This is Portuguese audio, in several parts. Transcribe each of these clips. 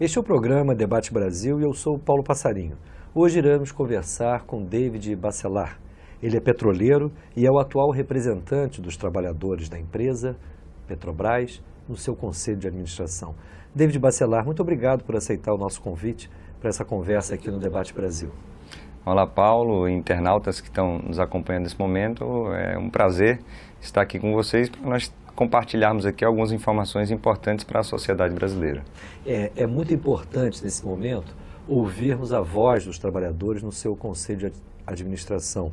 Este é o programa Debate Brasil e eu sou Paulo Passarinho. Hoje iremos conversar com David Bacelar. Ele é petroleiro e é o atual representante dos trabalhadores da empresa Petrobras no seu conselho de administração. David Bacelar, muito obrigado por aceitar o nosso convite para essa conversa aqui no Debate Brasil. Olá, Paulo, internautas que estão nos acompanhando nesse momento. É um prazer estar aqui com vocês para nós compartilharmos aqui algumas informações importantes para a sociedade brasileira. É, é muito importante nesse momento ouvirmos a voz dos trabalhadores no seu conselho de administração.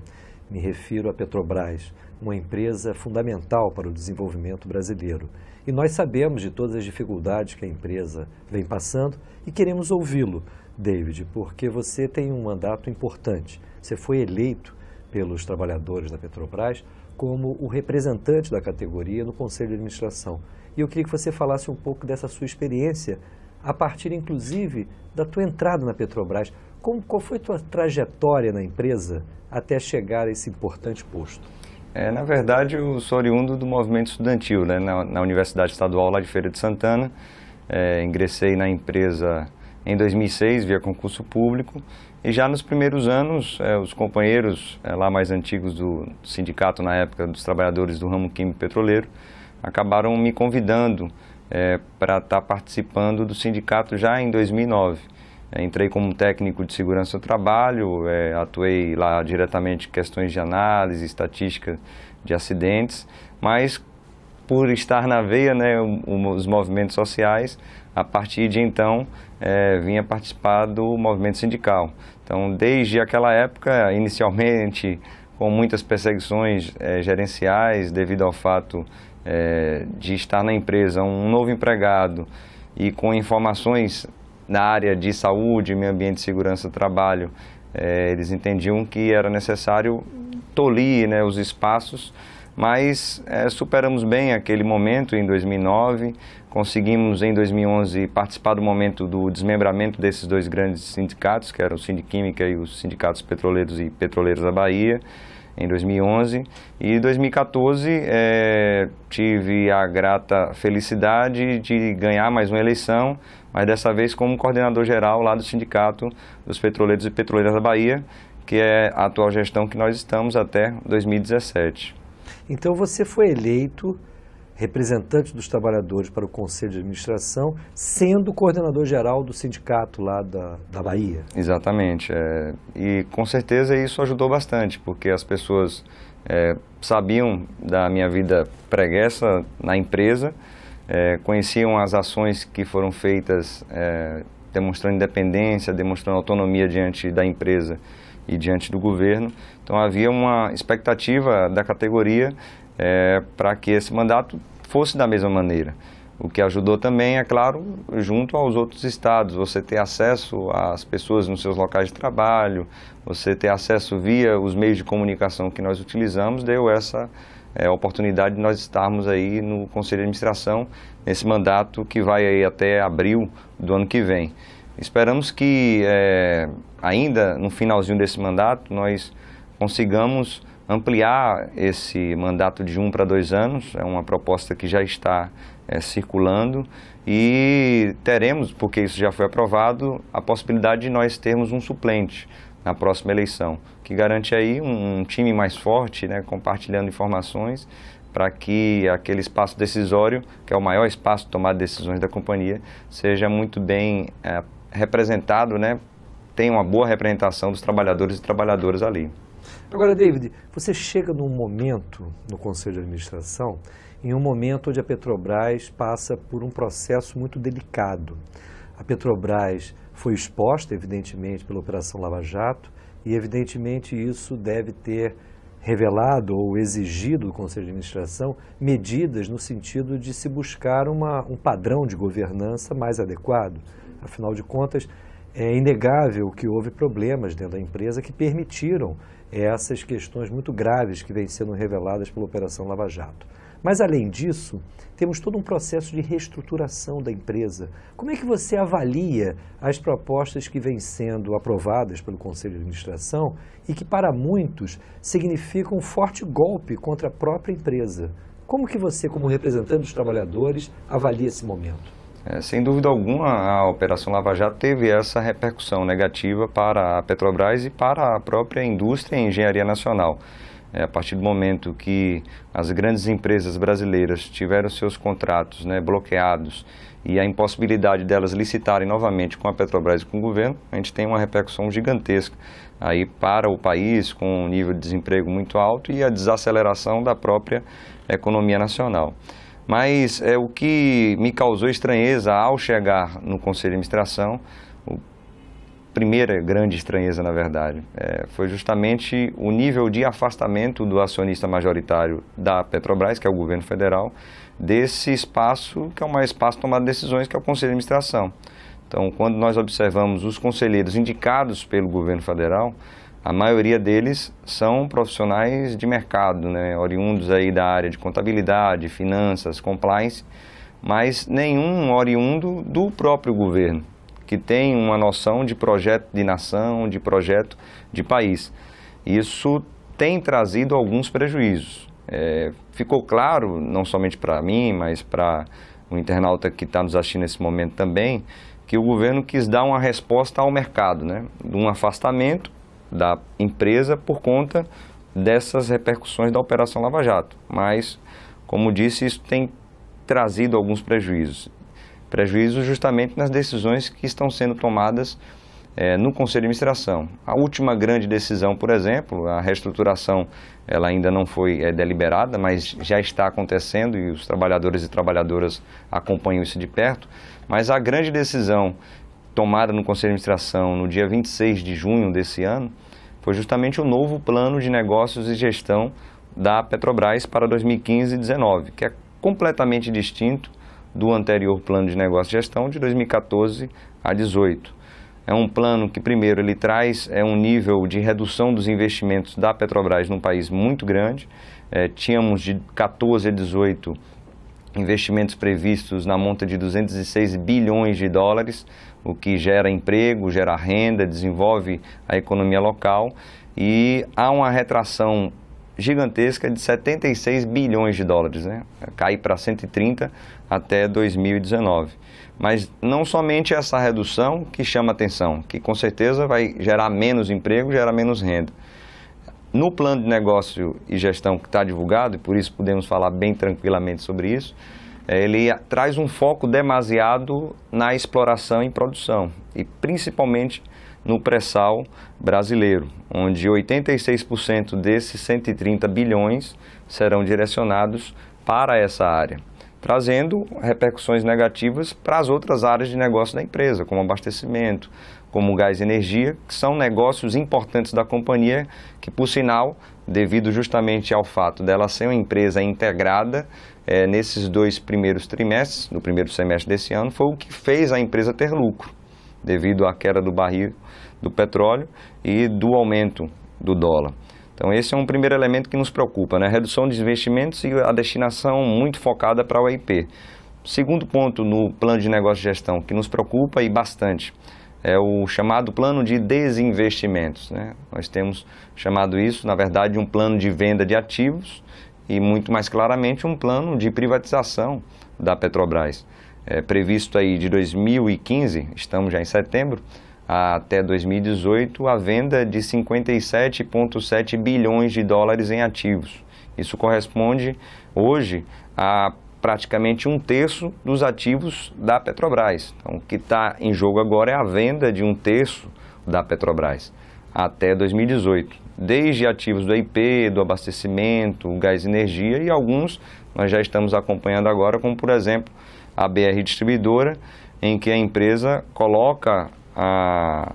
Me refiro à Petrobras, uma empresa fundamental para o desenvolvimento brasileiro. E nós sabemos de todas as dificuldades que a empresa vem passando e queremos ouvi-lo, David, porque você tem um mandato importante. Você foi eleito pelos trabalhadores da Petrobras como o representante da categoria no Conselho de Administração. E eu queria que você falasse um pouco dessa sua experiência, a partir inclusive da tua entrada na Petrobras. Como, qual foi a tua trajetória na empresa até chegar a esse importante posto? É, na verdade, eu sou oriundo do movimento estudantil, né? na, na Universidade Estadual lá de Feira de Santana. É, ingressei na empresa em 2006 via concurso público e já nos primeiros anos, é, os companheiros é, lá mais antigos do sindicato, na época dos trabalhadores do ramo químico petroleiro, acabaram me convidando é, para estar tá participando do sindicato já em 2009. entrei como técnico de segurança do trabalho, atuei lá diretamente questões de análise, estatística de acidentes, mas por estar na veia né, os movimentos sociais, a partir de então vinha participar do movimento sindical. Então, desde aquela época, inicialmente, com muitas perseguições é, gerenciais devido ao fato é, de estar na empresa um novo empregado e com informações na área de saúde, meio ambiente, segurança, trabalho, é, eles entendiam que era necessário tolir né, os espaços, mas superamos bem aquele momento em 2009, Conseguimos, em 2011, participar do momento do desmembramento desses dois grandes sindicatos, que eram o Sindiquímica e os sindicatos petroleiros e petroleiros da Bahia, em 2011. E em 2014, é, eh, tive a grata felicidade de ganhar mais uma eleição, mas dessa vez como coordenador-geral lá do Sindicato dos Petroleiros e Petroleiras da Bahia, que é a atual gestão que nós estamos até 2017. Então você foi eleito representante dos trabalhadores para o Conselho de Administração, sendo coordenador geral do sindicato lá da, da Bahia. Exatamente. É, e com certeza isso ajudou bastante, porque as pessoas é, sabiam da minha vida pregressa na empresa, é, conheciam as ações que foram feitas é, demonstrando independência, demonstrando autonomia diante da empresa e diante do governo. Então havia uma expectativa da categoria é, para que esse mandato fosse da mesma maneira. O que ajudou também, é claro, junto aos outros estados, você ter acesso às pessoas nos seus locais de trabalho, você ter acesso via os meios de comunicação que nós utilizamos, deu essa é, oportunidade de nós estarmos aí no Conselho de Administração, nesse mandato que vai aí até abril do ano que vem. Esperamos que é, ainda no finalzinho desse mandato nós consigamos ampliar esse mandato de um para dois anos, é uma proposta que já está é, circulando e teremos, porque isso já foi aprovado, a possibilidade de nós termos um suplente na próxima eleição, que garante aí um, um time mais forte, né, compartilhando informações para que aquele espaço decisório, que é o maior espaço de tomar decisões da companhia, seja muito bem é, representado, né, tenha uma boa representação dos trabalhadores e trabalhadoras ali. Agora, David, você chega num momento no Conselho de Administração, em um momento onde a Petrobras passa por um processo muito delicado. A Petrobras foi exposta, evidentemente, pela Operação Lava Jato, e evidentemente isso deve ter revelado ou exigido do Conselho de Administração medidas no sentido de se buscar uma, um padrão de governança mais adequado. Afinal de contas, é inegável que houve problemas dentro da empresa que permitiram essas questões muito graves que vêm sendo reveladas pela Operação Lava Jato. Mas, além disso, temos todo um processo de reestruturação da empresa. Como é que você avalia as propostas que vêm sendo aprovadas pelo Conselho de Administração e que, para muitos, significam um forte golpe contra a própria empresa? Como que você, como representante dos trabalhadores, avalia esse momento? É, sem dúvida alguma, a Operação Lava Jato teve essa repercussão negativa para a Petrobras e para a própria indústria e engenharia nacional. É, a partir do momento que as grandes empresas brasileiras tiveram seus contratos né, bloqueados e a impossibilidade delas licitarem novamente com a Petrobras e com o governo, a gente tem uma repercussão gigantesca aí para o país, com um nível de desemprego muito alto e a desaceleração da própria economia nacional. Mas é o que me causou estranheza ao chegar no Conselho de Administração, primeira grande estranheza, na verdade, é, foi justamente o nível de afastamento do acionista majoritário da Petrobras, que é o governo federal, desse espaço, que é o maior espaço de tomada de decisões, que é o Conselho de Administração. Então, quando nós observamos os conselheiros indicados pelo governo federal, a maioria deles são profissionais de mercado, né, oriundos aí da área de contabilidade, finanças, compliance, mas nenhum oriundo do próprio governo, que tem uma noção de projeto de nação, de projeto de país. Isso tem trazido alguns prejuízos. É, ficou claro, não somente para mim, mas para o internauta que está nos assistindo nesse momento também, que o governo quis dar uma resposta ao mercado, né? de um afastamento da empresa por conta dessas repercussões da Operação Lava Jato. Mas, como disse, isso tem trazido alguns prejuízos. Prejuízos justamente nas decisões que estão sendo tomadas é, no Conselho de Administração. A última grande decisão, por exemplo, a reestruturação, ela ainda não foi é, deliberada, mas já está acontecendo e os trabalhadores e trabalhadoras acompanham isso de perto. Mas a grande decisão tomada no Conselho de Administração no dia 26 de junho desse ano foi justamente o novo plano de negócios e gestão da Petrobras para 2015 e 2019, que é completamente distinto do anterior plano de negócios e gestão de 2014 a 2018. É um plano que, primeiro, ele traz é um nível de redução dos investimentos da Petrobras num país muito grande. É, tínhamos de 14 a 18 investimentos previstos na monta de 206 bilhões de dólares, o que gera emprego, gera renda, desenvolve a economia local e há uma retração gigantesca de 76 bilhões de dólares, né? Cai para 130 até 2019. Mas não somente essa redução que chama atenção, que com certeza vai gerar menos emprego, gerar menos renda. No plano de negócio e gestão que está divulgado, e por isso podemos falar bem tranquilamente sobre isso, ele traz um foco demasiado na exploração e produção, e principalmente no pré-sal brasileiro, onde 86% desses 130 bilhões serão direcionados para essa área, trazendo repercussões negativas para as outras áreas de negócio da empresa, como abastecimento, como gás e energia, que são negócios importantes da companhia, que por sinal, devido justamente ao fato dela ser uma empresa integrada, é, nesses dois primeiros trimestres, no primeiro semestre desse ano, foi o que fez a empresa ter lucro, devido à queda do barril do petróleo e do aumento do dólar. Então esse é um primeiro elemento que nos preocupa, né? a redução de investimentos e a destinação muito focada para o IP. Segundo ponto no plano de negócio de gestão que nos preocupa e bastante é o chamado plano de desinvestimentos. Né? Nós temos chamado isso, na verdade, de um plano de venda de ativos e muito mais claramente um plano de privatização da Petrobras. É previsto aí de 2015, estamos já em setembro, até 2018, a venda de 57,7 bilhões de dólares em ativos. Isso corresponde hoje a praticamente um terço dos ativos da Petrobras. Então, o que está em jogo agora é a venda de um terço da Petrobras até 2018 desde ativos do IP, do abastecimento, gás e energia, e alguns nós já estamos acompanhando agora, como por exemplo a BR Distribuidora, em que a empresa coloca a,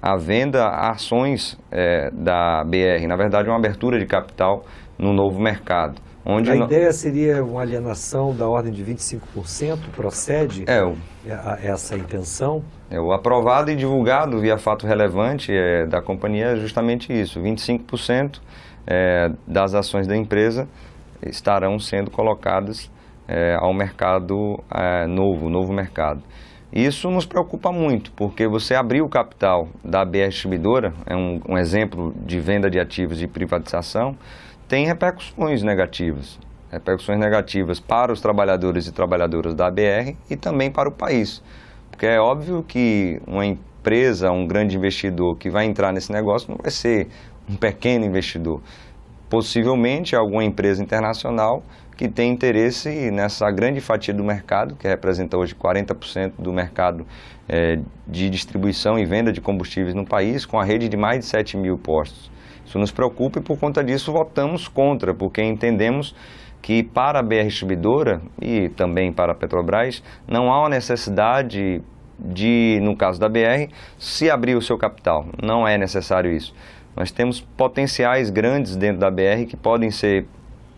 a venda ações é, da BR, na verdade uma abertura de capital no novo mercado. Onde a não... ideia seria uma alienação da ordem de 25%? Procede é, o... É, essa é intenção? É, o aprovado e divulgado via fato relevante é, da companhia é justamente isso: 25% é, das ações da empresa estarão sendo colocadas é, ao mercado é, novo, novo mercado. Isso nos preocupa muito, porque você abrir o capital da BR Distribuidora, é um, um exemplo de venda de ativos e privatização, tem repercussões negativas. Repercussões negativas para os trabalhadores e trabalhadoras da ABR e também para o país. Porque é óbvio que uma empresa, um grande investidor que vai entrar nesse negócio não vai ser um pequeno investidor. Possivelmente alguma empresa internacional que tem interesse nessa grande fatia do mercado, que representa hoje 40% do mercado é, de distribuição e venda de combustíveis no país, com a rede de mais de 7 mil postos. Isso nos preocupa e por conta disso votamos contra, porque entendemos que para a BR Distribuidora e também para a Petrobras não há uma necessidade de, no caso da BR, se abrir o seu capital. Não é necessário isso. Nós temos potenciais grandes dentro da BR que podem ser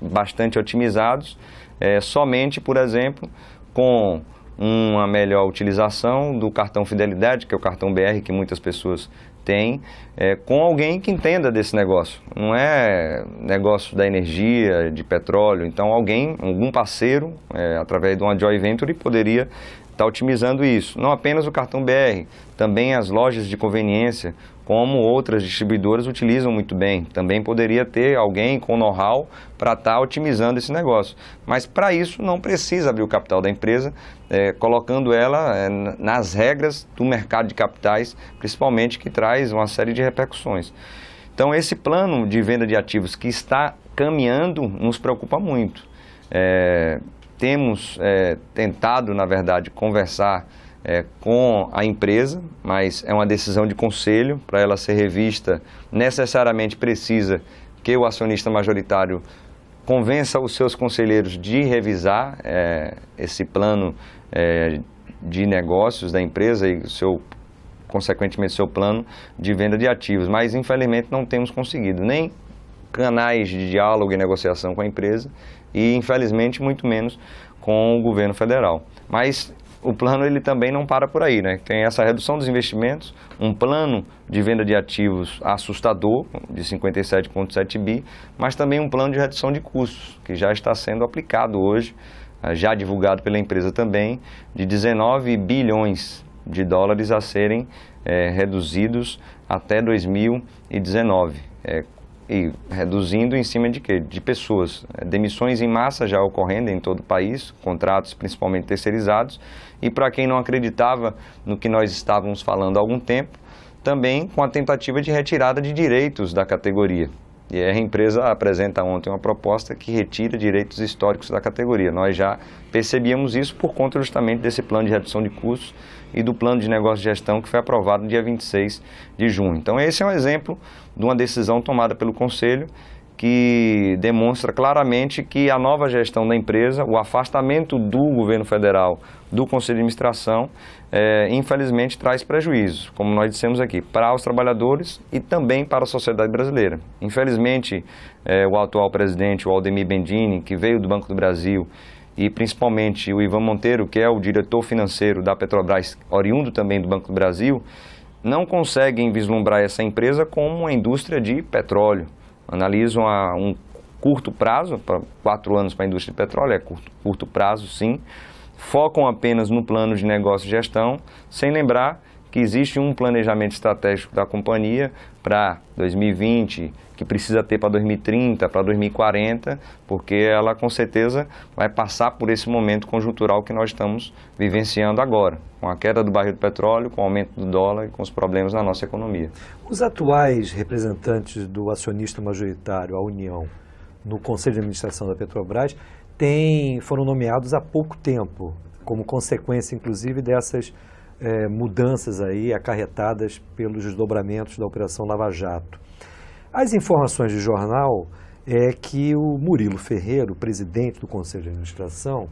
bastante otimizados é, somente, por exemplo, com uma melhor utilização do cartão Fidelidade, que é o cartão BR que muitas pessoas tem é, com alguém que entenda desse negócio. Não é negócio da energia, de petróleo. Então, alguém, algum parceiro, é, através de uma joint venture, poderia está otimizando isso. Não apenas o cartão BR, também as lojas de conveniência, como outras distribuidoras utilizam muito bem. Também poderia ter alguém com know-how para estar tá otimizando esse negócio. Mas para isso não precisa abrir o capital da empresa, é, colocando ela é, nas regras do mercado de capitais, principalmente que traz uma série de repercussões. Então esse plano de venda de ativos que está caminhando nos preocupa muito. É, temos é, tentado, na verdade, conversar é, com a empresa, mas é uma decisão de conselho. Para ela ser revista, necessariamente precisa que o acionista majoritário convença os seus conselheiros de revisar é, esse plano é, de negócios da empresa e seu consequentemente seu plano de venda de ativos, mas infelizmente não temos conseguido nem canais de diálogo e negociação com a empresa e infelizmente muito menos com o governo federal. Mas o plano ele também não para por aí, né? Tem essa redução dos investimentos, um plano de venda de ativos assustador, de 57,7 bi, mas também um plano de redução de custos, que já está sendo aplicado hoje, eh, já divulgado pela empresa também, de 19 bilhões de dólares a serem é, reduzidos até 2019. É, e reduzindo em cima de quê? De pessoas. Demissões em massa já ocorrendo em todo o país, contratos principalmente terceirizados, e para quem não acreditava no que nós estávamos falando há algum tempo, também com a tentativa de retirada de direitos da categoria. E a empresa apresenta ontem uma proposta que retira direitos históricos da categoria. Nós já percebíamos isso por conta justamente desse plano de redução de custos e do Plano de Negócio de Gestão, que foi aprovado no dia 26 de junho. Então, esse é um exemplo de uma decisão tomada pelo Conselho que demonstra claramente que a nova gestão da empresa, o afastamento do governo federal do Conselho de Administração, é, infelizmente traz prejuízos, como nós dissemos aqui, para os trabalhadores e também para a sociedade brasileira. Infelizmente, é, o atual presidente, o Aldemir Bendini, que veio do Banco do Brasil e principalmente o Ivan Monteiro, que é o diretor financeiro da Petrobras, oriundo também do Banco do Brasil, não conseguem vislumbrar essa empresa como uma indústria de petróleo. Analisam a um curto prazo, quatro anos para a indústria de petróleo, é curto, curto prazo sim, focam apenas no plano de negócio e gestão, sem lembrar que existe um planejamento estratégico da companhia para 2020, que precisa ter para 2030, para 2040, porque ela com certeza vai passar por esse momento conjuntural que nós estamos vivenciando agora, com a queda do barril do petróleo, com o aumento do dólar e com os problemas na nossa economia. Os atuais representantes do acionista majoritário, a União, no Conselho de Administração da Petrobras, têm, foram nomeados há pouco tempo, como consequência, inclusive, dessas é, mudanças aí acarretadas pelos desdobramentos da Operação Lava Jato. As informações de jornal é que o Murilo Ferreira, o presidente do Conselho de Administração,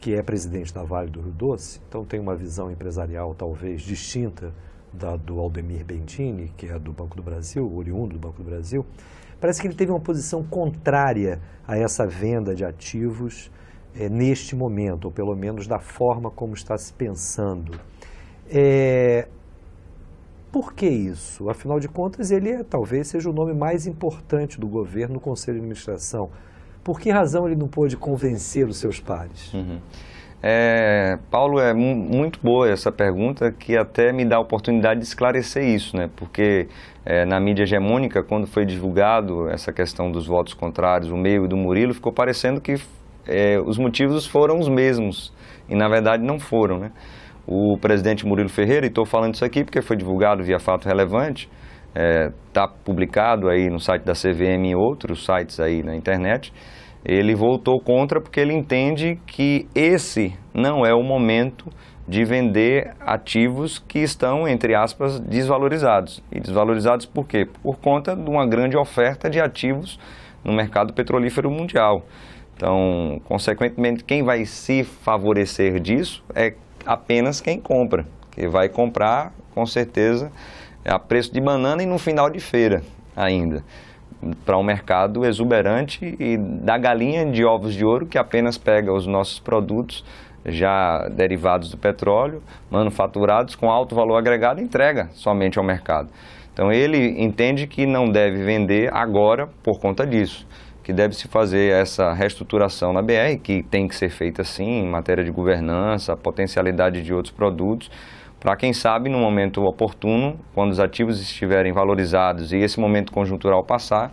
que é presidente da Vale do Rio Doce, então tem uma visão empresarial talvez distinta da do Aldemir Bentini, que é do Banco do Brasil, oriundo do Banco do Brasil, parece que ele teve uma posição contrária a essa venda de ativos é, neste momento, ou pelo menos da forma como está se pensando. É, por que isso? Afinal de contas, ele é, talvez seja o nome mais importante do governo no Conselho de Administração. Por que razão ele não pôde convencer os seus pares? Uhum. É, Paulo, é muito boa essa pergunta, que até me dá a oportunidade de esclarecer isso, né? porque é, na mídia hegemônica, quando foi divulgado essa questão dos votos contrários, o meio e do Murilo, ficou parecendo que é, os motivos foram os mesmos, e na verdade não foram. Né? o presidente Murilo Ferreira, e estou falando isso aqui porque foi divulgado via fato relevante, está é, tá publicado aí no site da CVM e outros sites aí na internet, ele votou contra porque ele entende que esse não é o momento de vender ativos que estão, entre aspas, desvalorizados. E desvalorizados por quê? Por conta de uma grande oferta de ativos no mercado petrolífero mundial. Então, consequentemente, quem vai se favorecer disso é apenas quem compra, que vai comprar com certeza a preço de banana e no final de feira ainda, para um mercado exuberante e da galinha de ovos de ouro que apenas pega os nossos produtos já derivados do petróleo, manufaturados com alto valor agregado, entrega somente ao mercado. Então ele entende que não deve vender agora por conta disso que deve se fazer essa reestruturação na BR, que tem que ser feita sim, em matéria de governança, potencialidade de outros produtos, para quem sabe, no momento oportuno, quando os ativos estiverem valorizados e esse momento conjuntural passar,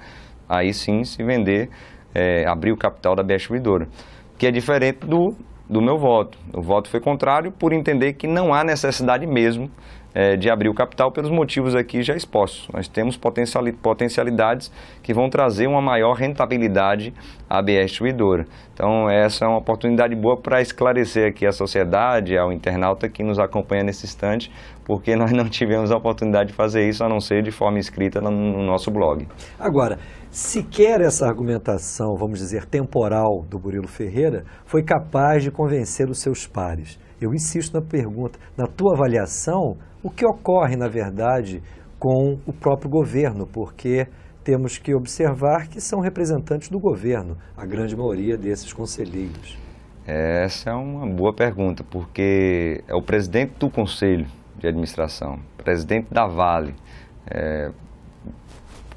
aí sim se vender, é, abrir o capital da BR Subidora que é diferente do, do meu voto. O voto foi contrário por entender que não há necessidade mesmo é, de abrir o capital pelos motivos aqui já expostos. Nós temos potencialidades que vão trazer uma maior rentabilidade à BR Distribuidora. Então, essa é uma oportunidade boa para esclarecer aqui a sociedade, ao internauta que nos acompanha nesse instante, porque nós não tivemos a oportunidade de fazer isso, a não ser de forma escrita no, no nosso blog. Agora, sequer essa argumentação, vamos dizer, temporal do Burilo Ferreira foi capaz de convencer os seus pares. Eu insisto na pergunta, na tua avaliação, o que ocorre, na verdade, com o próprio governo, porque temos que observar que são representantes do governo, a grande maioria desses conselheiros. Essa é uma boa pergunta, porque é o presidente do conselho de administração, presidente da Vale, é,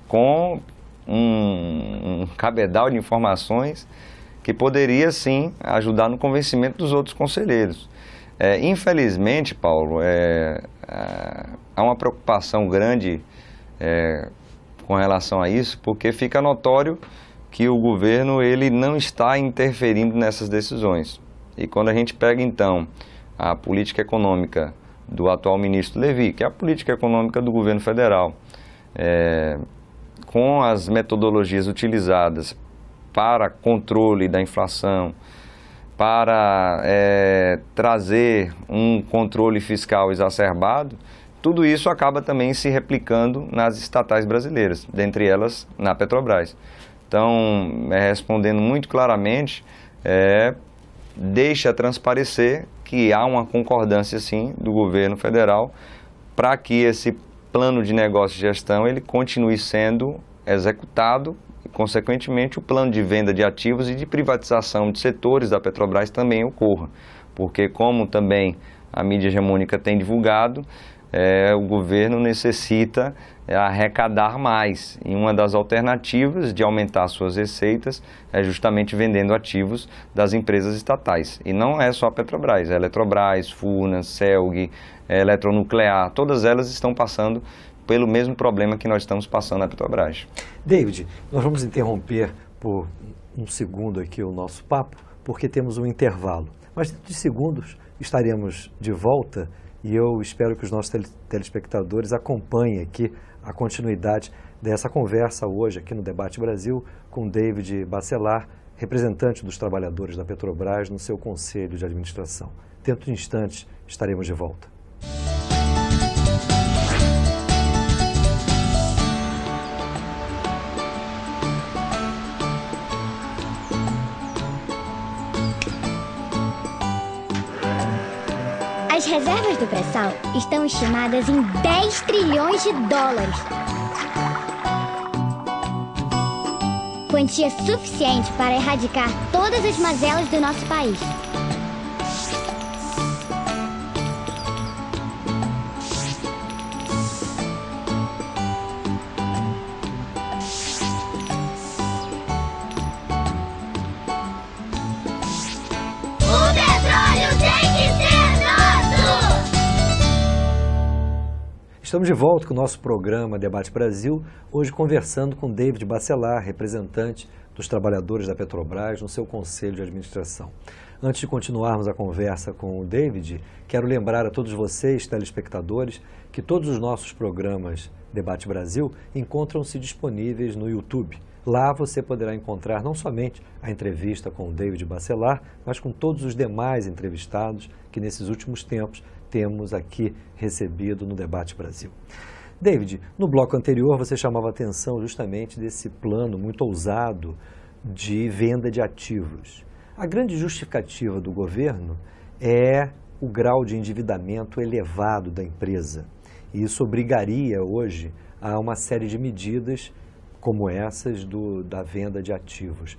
com um, um, cabedal de informações que poderia sim ajudar no convencimento dos outros conselheiros. É, infelizmente, Paulo, é, é, há uma preocupação grande é, com relação a isso, porque fica notório que o governo ele não está interferindo nessas decisões. E quando a gente pega então a política econômica do atual ministro Levi, que é a política econômica do governo federal, é, com as metodologias utilizadas para controle da inflação, para é, trazer um controle fiscal exacerbado, tudo isso acaba também se replicando nas estatais brasileiras, dentre elas na Petrobras. Então, é, respondendo muito claramente, é, deixa transparecer que há uma concordância, sim, do governo federal para que esse plano de negócio e gestão ele continue sendo executado consequentemente, o plano de venda de ativos e de privatização de setores da Petrobras também ocorra, porque, como também a mídia hegemônica tem divulgado, é, o governo necessita é, arrecadar mais. E uma das alternativas de aumentar suas receitas é justamente vendendo ativos das empresas estatais. E não é só a Petrobras, a é Eletrobras, Furnas, Celg, é, Eletronuclear, todas elas estão passando pelo mesmo problema que nós estamos passando na Petrobras. David, nós vamos interromper por um segundo aqui o nosso papo, porque temos um intervalo. Mas dentro de segundos estaremos de volta e eu espero que os nossos telespectadores acompanhem aqui a continuidade dessa conversa hoje aqui no Debate Brasil com David Bacelar, representante dos trabalhadores da Petrobras no seu conselho de administração. Dentro de instantes estaremos de volta. reservas do pré-sal estão estimadas em 10 trilhões de dólares. Quantia suficiente para erradicar todas as mazelas do nosso país. Estamos de volta com o nosso programa Debate Brasil, hoje conversando com David Bacelar, representante dos trabalhadores da Petrobras no seu conselho de administração. Antes de continuarmos a conversa com o David, quero lembrar a todos vocês, telespectadores, que todos os nossos programas Debate Brasil encontram-se disponíveis no YouTube. Lá você poderá encontrar não somente a entrevista com o David Bacelar, mas com todos os demais entrevistados que nesses últimos tempos temos aqui recebido no Debate Brasil. David, no bloco anterior você chamava atenção justamente desse plano muito ousado de venda de ativos. A grande justificativa do governo é o grau de endividamento elevado da empresa. E isso obrigaria hoje a uma série de medidas como essas do, da venda de ativos.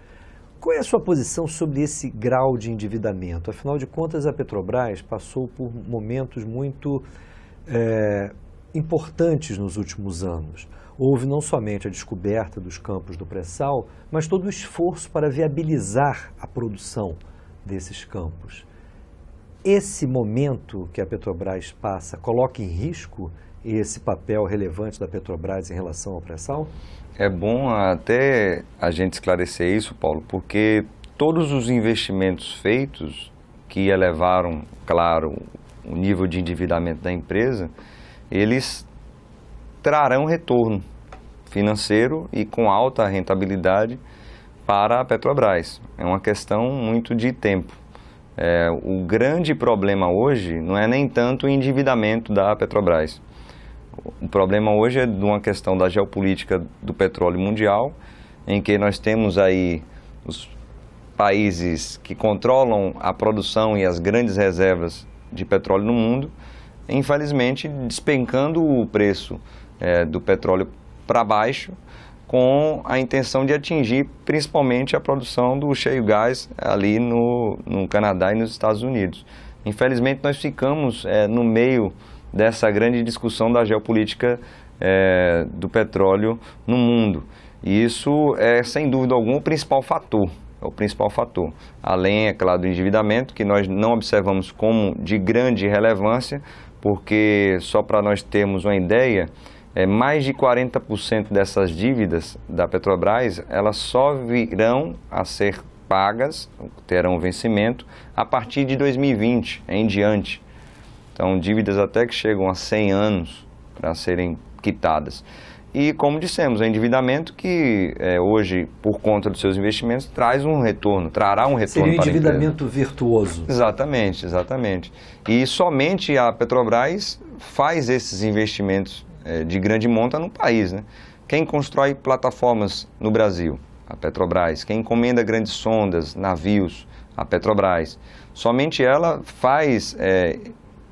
Qual é a sua posição sobre esse grau de endividamento? Afinal de contas, a Petrobras passou por momentos muito é, importantes nos últimos anos. Houve não somente a descoberta dos campos do pré-sal, mas todo o esforço para viabilizar a produção desses campos. Esse momento que a Petrobras passa coloca em risco esse papel relevante da Petrobras em relação ao pré-sal? É bom até a gente esclarecer isso, Paulo, porque todos os investimentos feitos que elevaram, claro, o nível de endividamento da empresa, eles trarão retorno financeiro e com alta rentabilidade para a Petrobras. É uma questão muito de tempo. É, o grande problema hoje não é nem tanto o endividamento da Petrobras. O problema hoje é de uma questão da geopolítica do petróleo mundial, em que nós temos aí os países que controlam a produção e as grandes reservas de petróleo no mundo, infelizmente despencando o preço é, do petróleo para baixo, com a intenção de atingir principalmente a produção do cheio gás ali no, no Canadá e nos Estados Unidos. Infelizmente, nós ficamos é, no meio dessa grande discussão da geopolítica é, do petróleo no mundo. E isso é, sem dúvida alguma, o principal fator. É o principal fator. Além, é claro, do endividamento, que nós não observamos como de grande relevância, porque só para nós termos uma ideia, é, mais de 40% dessas dívidas da Petrobras, elas só virão a ser pagas, terão vencimento, a partir de 2020 em diante. Então, dívidas até que chegam a 100 anos para serem quitadas. E, como dissemos, é endividamento que é, hoje, por conta dos seus investimentos, traz um retorno, trará um retorno Seria um endividamento virtuoso. Exatamente, exatamente. E somente a Petrobras faz esses investimentos é, de grande monta no país. Né? Quem constrói plataformas no Brasil? A Petrobras. Quem encomenda grandes sondas, navios? A Petrobras. Somente ela faz é,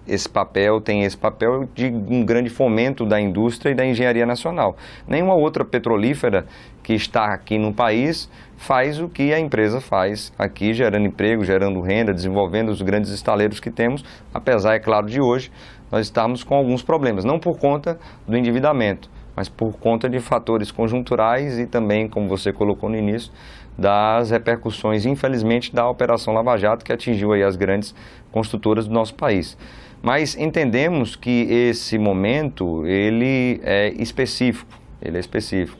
esse papel, tem esse papel de um grande fomento da indústria e da engenharia nacional. Nenhuma outra petrolífera que está aqui no país faz o que a empresa faz aqui, gerando emprego, gerando renda, desenvolvendo os grandes estaleiros que temos, apesar, é claro, de hoje nós estarmos com alguns problemas, não por conta do endividamento, mas por conta de fatores conjunturais e também, como você colocou no início, das repercussões, infelizmente, da Operação Lava Jato, que atingiu aí as grandes construtoras do nosso país. Mas entendemos que esse momento ele é específico, ele é específico.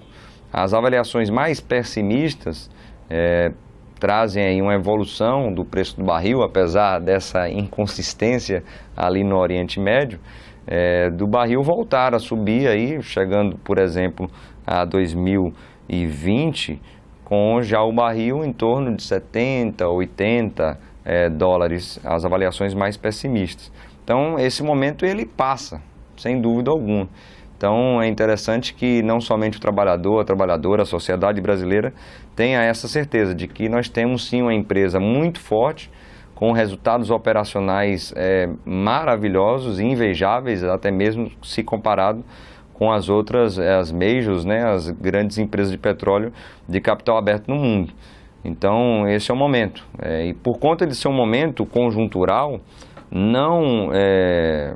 As avaliações mais pessimistas é, trazem aí uma evolução do preço do barril, apesar dessa inconsistência ali no Oriente Médio, é, do barril voltar a subir aí, chegando, por exemplo, a 2020, com já o barril em torno de 70, 80 é, dólares, as avaliações mais pessimistas. Então, esse momento ele passa, sem dúvida alguma. Então, é interessante que não somente o trabalhador, a trabalhadora, a sociedade brasileira tenha essa certeza de que nós temos sim uma empresa muito forte, com resultados operacionais é, maravilhosos, invejáveis, até mesmo se comparado com as outras, é, as majors, né, as grandes empresas de petróleo de capital aberto no mundo. Então, esse é o momento. É, e por conta de ser um momento conjuntural, não é,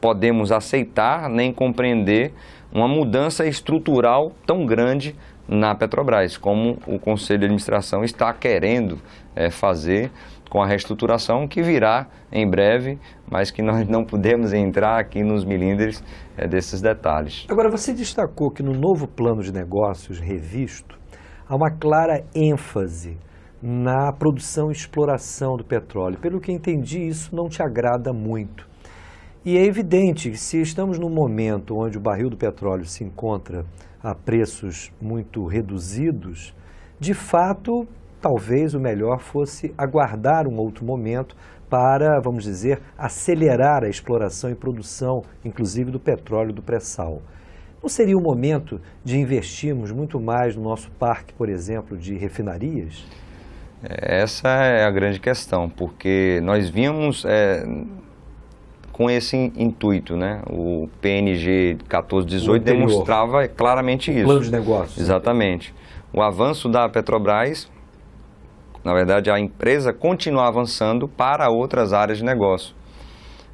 podemos aceitar nem compreender uma mudança estrutural tão grande na Petrobras, como o Conselho de Administração está querendo é, fazer com a reestruturação que virá em breve, mas que nós não podemos entrar aqui nos milindres é, desses detalhes. Agora, você destacou que no novo plano de negócios revisto há uma clara ênfase na produção e exploração do petróleo. Pelo que entendi, isso não te agrada muito. E é evidente que se estamos num momento onde o barril do petróleo se encontra a preços muito reduzidos, de fato, talvez o melhor fosse aguardar um outro momento para, vamos dizer, acelerar a exploração e produção, inclusive do petróleo do pré-sal. Não seria o momento de investirmos muito mais no nosso parque, por exemplo, de refinarias? Essa é a grande questão, porque nós vínhamos é, com esse intuito, né? O PNG 1418 demonstrava claramente isso. Plano de negócios. Exatamente. O avanço da Petrobras, na verdade, a empresa continua avançando para outras áreas de negócio.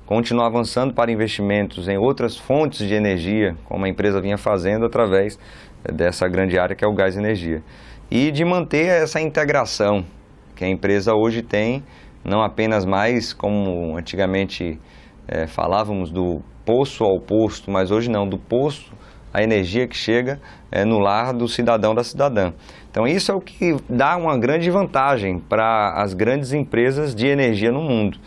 Continua avançando para investimentos em outras fontes de energia, como a empresa vinha fazendo através dessa grande área que é o gás e energia. E de manter essa integração que a empresa hoje tem, não apenas mais como antigamente é, falávamos do poço ao posto, mas hoje não, do poço à energia que chega é, no lar do cidadão da cidadã. Então isso é o que dá uma grande vantagem para as grandes empresas de energia no mundo.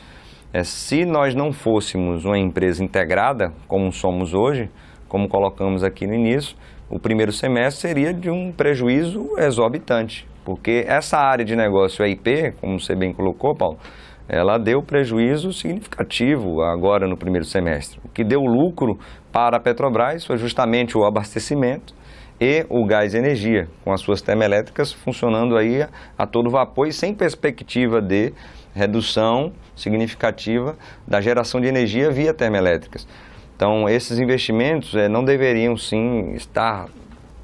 É, se nós não fôssemos uma empresa integrada, como somos hoje, como colocamos aqui no início, o primeiro semestre seria de um prejuízo exorbitante. Porque essa área de negócio IP, como você bem colocou, Paulo, ela deu prejuízo significativo agora no primeiro semestre. O que deu lucro para a Petrobras foi justamente o abastecimento e o gás e energia, com as suas termoelétricas funcionando aí a todo vapor e sem perspectiva de redução significativa da geração de energia via termoelétricas. Então, esses investimentos eh, não deveriam sim estar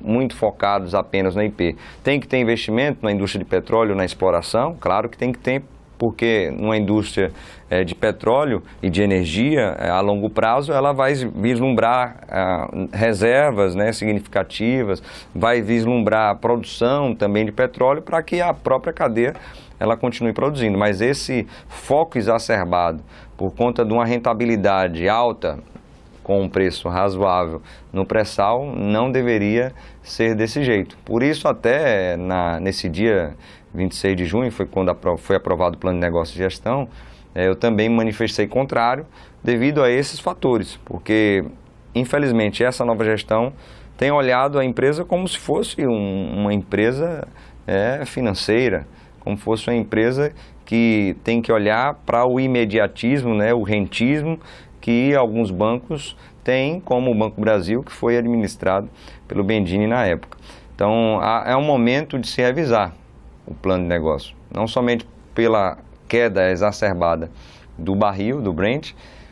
muito focados apenas na IP. Tem que ter investimento na indústria de petróleo, na exploração, claro que tem que ter, porque numa indústria é, de petróleo e de energia, é, a longo prazo, ela vai vislumbrar é, reservas né, significativas, vai vislumbrar a produção também de petróleo para que a própria cadeia ela continue produzindo. Mas esse foco exacerbado por conta de uma rentabilidade alta com um preço razoável no pré-sal, não deveria ser desse jeito. Por isso, até na, nesse dia 26 de junho, foi quando foi aprovado o plano de negócio de gestão, eh, eu também manifestei contrário devido a esses fatores, porque infelizmente essa nova gestão tem olhado a empresa como se fosse um, uma empresa é, financeira, como fosse uma empresa que tem que olhar para o imediatismo, né, o rentismo que alguns bancos têm, como o Banco Brasil, que foi administrado pelo Bendini na época. Então, é um momento de se revisar o plano de negócio, não somente pela queda exacerbada do barril, do Brent,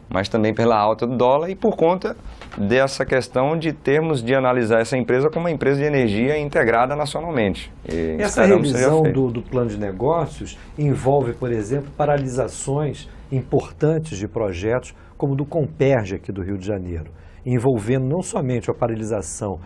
mas também pela alta do dólar e por conta dessa questão de termos de analisar essa empresa como uma empresa de energia integrada nacionalmente. E essa revisão do, do plano de negócios envolve, por exemplo, paralisações importantes de projetos como do Comperj aqui do Rio de Janeiro, envolvendo não somente a paralisação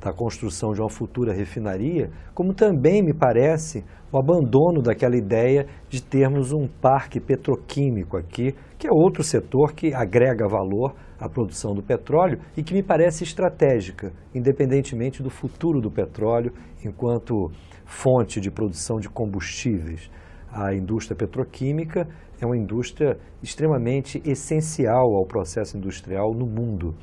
da construção de uma futura refinaria, como também, me parece, o abandono daquela ideia de termos um parque petroquímico aqui, que é outro setor que agrega valor à produção do petróleo e que me parece estratégica, independentemente do futuro do petróleo enquanto fonte de produção de combustíveis. A indústria petroquímica é uma indústria extremamente essencial ao processo industrial no mundo.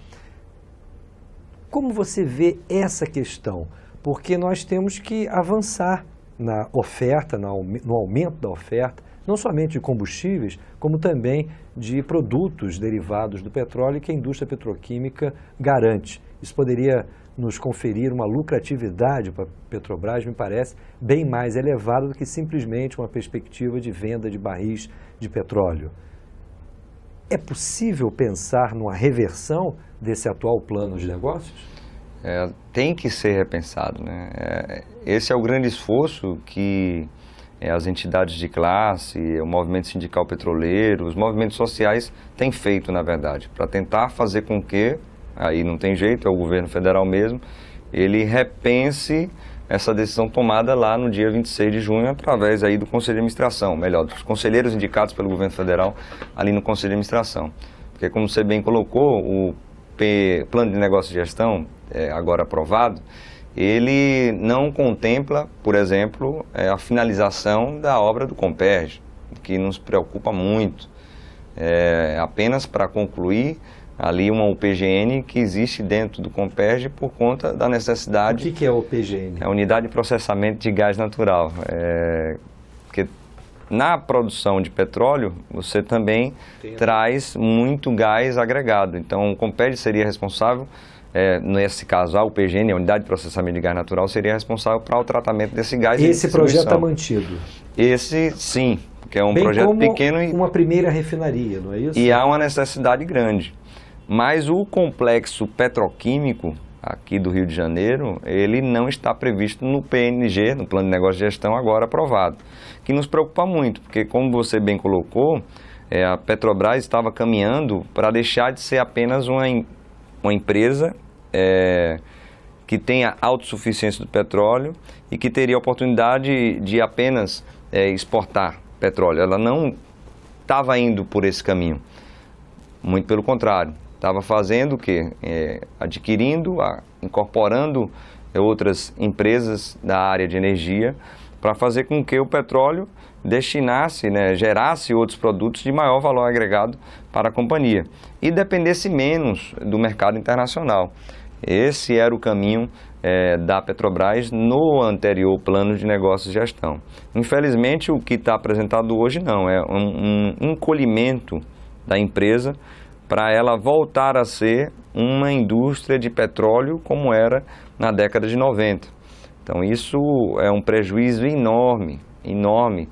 Como você vê essa questão? Porque nós temos que avançar na oferta, no aumento da oferta, não somente de combustíveis, como também de produtos derivados do petróleo que a indústria petroquímica garante. Isso poderia nos conferir uma lucratividade para a Petrobras, me parece, bem mais elevada do que simplesmente uma perspectiva de venda de barris de petróleo. É possível pensar numa reversão desse atual plano de negócios? É, tem que ser repensado. Né? É, esse é o grande esforço que é, as entidades de classe, o movimento sindical petroleiro, os movimentos sociais têm feito, na verdade, para tentar fazer com que aí não tem jeito, é o governo federal mesmo, ele repense essa decisão tomada lá no dia 26 de junho através aí do Conselho de Administração, melhor, dos conselheiros indicados pelo governo federal ali no Conselho de Administração. Porque como você bem colocou, o P, Plano de Negócio e Gestão, é, agora aprovado, ele não contempla, por exemplo, é, a finalização da obra do Comperge, que nos preocupa muito. É, apenas para concluir ali uma UPGN que existe dentro do Comperj por conta da necessidade... O que, que é a UPGN? É a Unidade de Processamento de Gás Natural. É, porque na produção de petróleo, você também Entendo. traz muito gás agregado. Então, o Comperj seria responsável, é, nesse caso, a UPGN, a Unidade de Processamento de Gás Natural, seria responsável para o tratamento desse gás. Esse projeto está mantido? Esse, sim, porque é um Bem projeto pequeno. E, uma primeira refinaria, não é isso? E há uma necessidade grande. Mas o complexo petroquímico aqui do Rio de Janeiro, ele não está previsto no PNG, no Plano de Negócio de Gestão agora aprovado, que nos preocupa muito, porque como você bem colocou, é, a Petrobras estava caminhando para deixar de ser apenas uma, uma empresa é, que tenha autossuficiência do petróleo e que teria a oportunidade de apenas é, exportar petróleo. Ela não estava indo por esse caminho, muito pelo contrário estava fazendo o quê? É, adquirindo, a, incorporando outras empresas da área de energia para fazer com que o petróleo destinasse, né, gerasse outros produtos de maior valor agregado para a companhia e dependesse menos do mercado internacional. Esse era o caminho é, da Petrobras no anterior plano de negócios e gestão. Infelizmente, o que está apresentado hoje não, é um, um encolhimento da empresa para ela voltar a ser uma indústria de petróleo como era na década de 90. Então isso é um prejuízo enorme, enorme,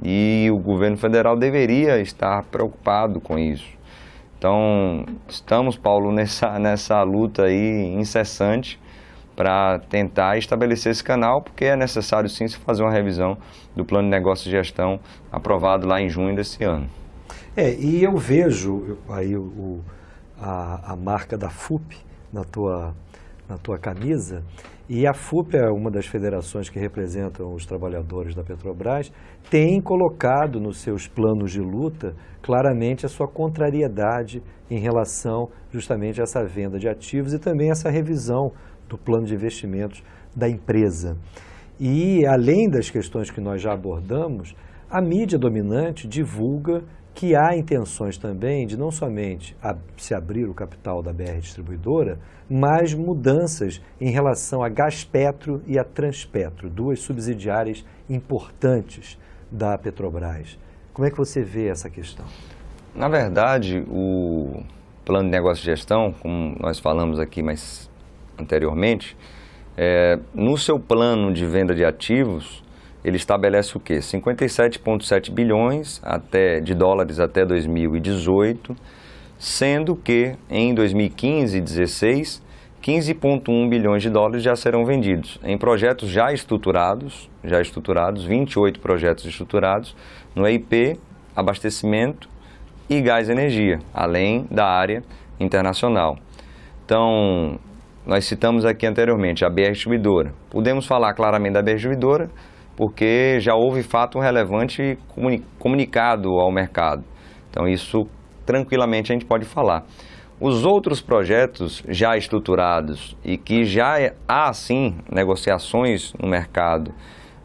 e o governo federal deveria estar preocupado com isso. Então estamos, Paulo, nessa, nessa luta aí incessante para tentar estabelecer esse canal, porque é necessário sim se fazer uma revisão do plano de negócio e gestão aprovado lá em junho desse ano. É, e eu vejo aí o, a, a marca da FUP na tua, na tua camisa, e a FUP é uma das federações que representam os trabalhadores da Petrobras, tem colocado nos seus planos de luta claramente a sua contrariedade em relação justamente a essa venda de ativos e também essa revisão do plano de investimentos da empresa. E além das questões que nós já abordamos, a mídia dominante divulga que há intenções também de não somente se abrir o capital da BR Distribuidora, mas mudanças em relação a Gaspetro e a Transpetro, duas subsidiárias importantes da Petrobras. Como é que você vê essa questão? Na verdade, o plano de negócio de gestão, como nós falamos aqui mais anteriormente, é, no seu plano de venda de ativos, ele estabelece o quê? 57,7 bilhões até, de dólares até 2018, sendo que em 2015 e 2016, 15,1 bilhões de dólares já serão vendidos em projetos já estruturados, já estruturados, 28 projetos estruturados no EIP, abastecimento e gás e energia, além da área internacional. Então, nós citamos aqui anteriormente a BR Distribuidora. Podemos falar claramente da BR Distribuidora, porque já houve fato relevante comunicado ao mercado. Então, isso tranquilamente a gente pode falar. Os outros projetos já estruturados e que já é, há, sim, negociações no mercado,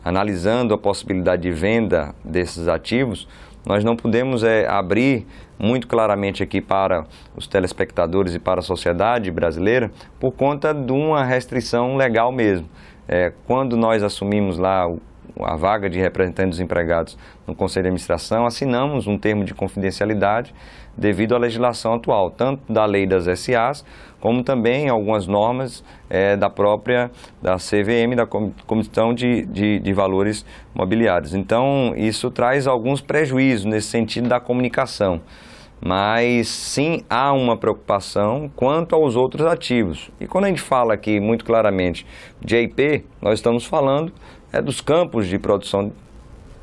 analisando a possibilidade de venda desses ativos, nós não podemos é, abrir muito claramente aqui para os telespectadores e para a sociedade brasileira por conta de uma restrição legal mesmo. É, quando nós assumimos lá o a vaga de representante dos empregados no Conselho de Administração, assinamos um termo de confidencialidade devido à legislação atual, tanto da lei das SAs, como também algumas normas é, da própria da CVM, da Comissão de, de, de, Valores Mobiliários. Então, isso traz alguns prejuízos nesse sentido da comunicação. Mas sim há uma preocupação quanto aos outros ativos. E quando a gente fala aqui muito claramente de IP, nós estamos falando é, dos campos de produção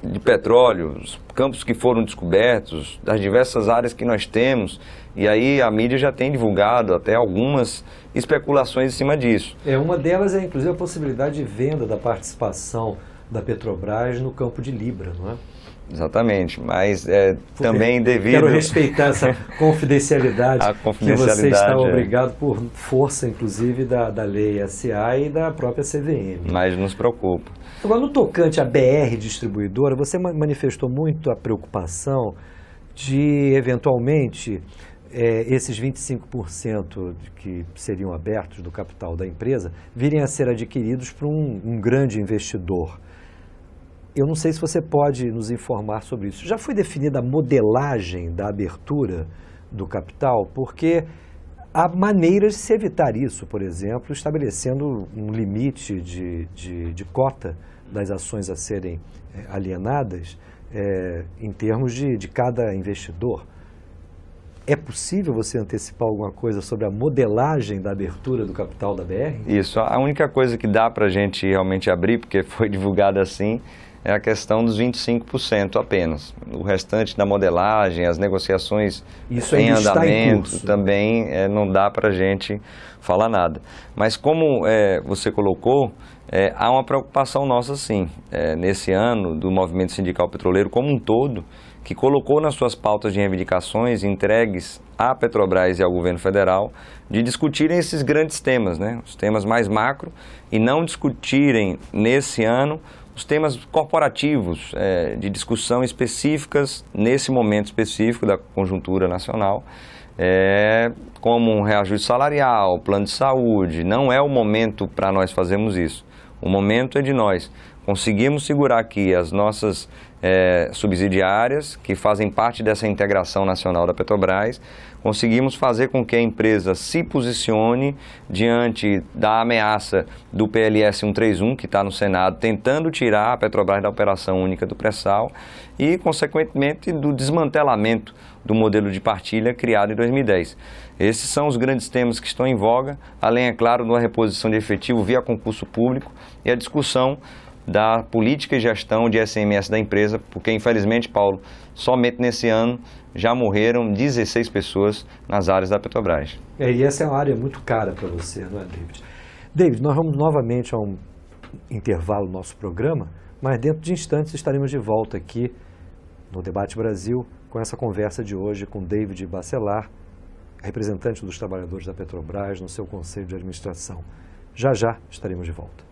de petróleo, os campos que foram descobertos, das diversas áreas que nós temos. E aí a mídia já tem divulgado até algumas especulações em cima disso. É, uma delas é inclusive a possibilidade de venda da participação da Petrobras no campo de Libra, não é? Exatamente, mas é, também devido... Quero respeitar essa confidencialidade, A confidencialidade, que você está é. obrigado por força, inclusive, da, da lei SA e da própria CVM. Mas nos preocupa. Agora, no tocante à BR distribuidora, você manifestou muito a preocupação de, eventualmente, é, esses 25% que seriam abertos do capital da empresa virem a ser adquiridos por um, um grande investidor. Eu não sei se você pode nos informar sobre isso. Já foi definida a modelagem da abertura do capital? Porque há maneiras de se evitar isso, por exemplo, estabelecendo um limite de, de, de cota das ações a serem eh, alienadas é, em termos de, de cada investidor. É possível você antecipar alguma coisa sobre a modelagem da abertura do capital da BR? Isso, a única coisa que dá para a gente realmente abrir, porque foi divulgada assim, é a questão dos 25% apenas. O restante da modelagem, as negociações Isso em andamento, em também é, não dá para a gente falar nada. Mas como é, você colocou, é, há uma preocupação nossa sim, é, nesse ano do movimento sindical petroleiro como um todo, que colocou nas suas pautas de reivindicações entregues à Petrobras e ao governo federal de discutirem esses grandes temas, né? os temas mais macro, e não discutirem nesse ano os temas corporativos é, de discussão específicas nesse momento específico da conjuntura nacional, é, como um reajuste salarial, plano de saúde. Não é o momento para nós fazermos isso. O momento é de nós conseguirmos segurar aqui as nossas é, subsidiárias, que fazem parte dessa integração nacional da Petrobras, conseguimos fazer com que a empresa se posicione diante da ameaça do PLS 131, que está no Senado, tentando tirar a Petrobras da operação única do pré-sal e, consequentemente, do desmantelamento do modelo de partilha criado em 2010. Esses são os grandes temas que estão em voga, além, é claro, da reposição de efetivo via concurso público e a discussão da política e gestão de SMS da empresa, porque infelizmente, Paulo, somente nesse ano já morreram 16 pessoas nas áreas da Petrobras. É, e essa é uma área muito cara para você, não é, David? David, nós vamos novamente a um intervalo do nosso programa, mas dentro de instantes estaremos de volta aqui no Debate Brasil com essa conversa de hoje com David Bacelar, representante dos trabalhadores da Petrobras no seu conselho de administração. Já já estaremos de volta.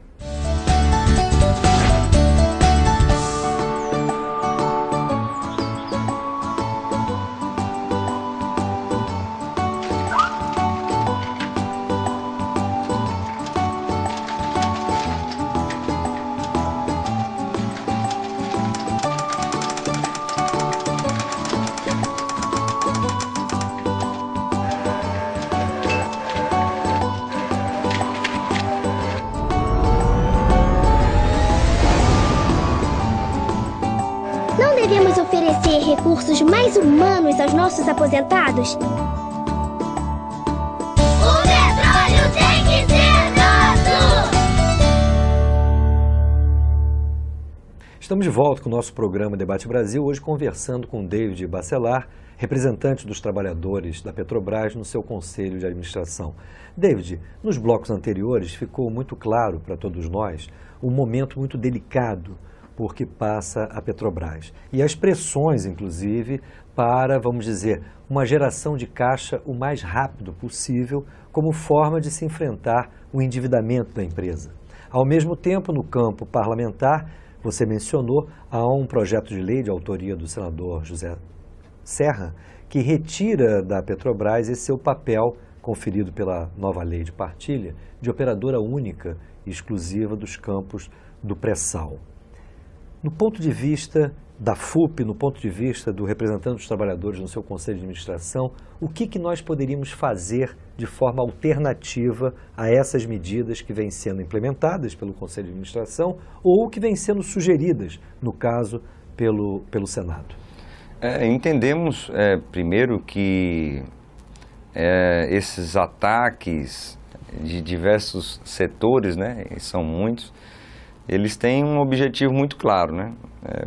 nossos aposentados. O petróleo tem que ser nosso! Estamos de volta com o nosso programa Debate Brasil, hoje conversando com David Bacelar, representante dos trabalhadores da Petrobras no seu conselho de administração. David, nos blocos anteriores ficou muito claro para todos nós um momento muito delicado por que passa a Petrobras. E as pressões, inclusive, para, vamos dizer, uma geração de caixa o mais rápido possível, como forma de se enfrentar o endividamento da empresa. Ao mesmo tempo, no campo parlamentar, você mencionou, há um projeto de lei de autoria do senador José Serra que retira da Petrobras esse seu papel conferido pela nova lei de partilha de operadora única e exclusiva dos campos do pré-sal no ponto de vista da FUP, no ponto de vista do representante dos trabalhadores no seu conselho de administração, o que, que nós poderíamos fazer de forma alternativa a essas medidas que vêm sendo implementadas pelo conselho de administração ou que vêm sendo sugeridas, no caso, pelo, pelo Senado? É, entendemos, é, primeiro, que é, esses ataques de diversos setores, né, são muitos, eles têm um objetivo muito claro, né? É,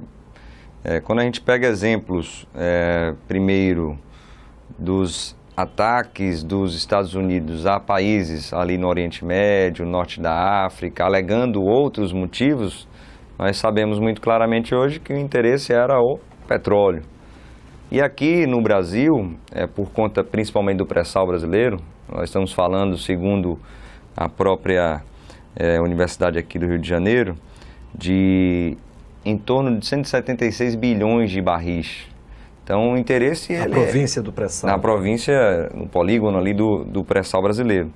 é, quando a gente pega exemplos, é, primeiro, dos ataques dos Estados Unidos a países ali no Oriente Médio, norte da África, alegando outros motivos, nós sabemos muito claramente hoje que o interesse era o petróleo. E aqui no Brasil, é, por conta principalmente do pré-sal brasileiro, nós estamos falando, segundo a própria é, universidade aqui do Rio de Janeiro, de em torno de 176 bilhões de barris. Então, o interesse... é Na província do pré-sal. Na província, no polígono ali do, do pré-sal brasileiro.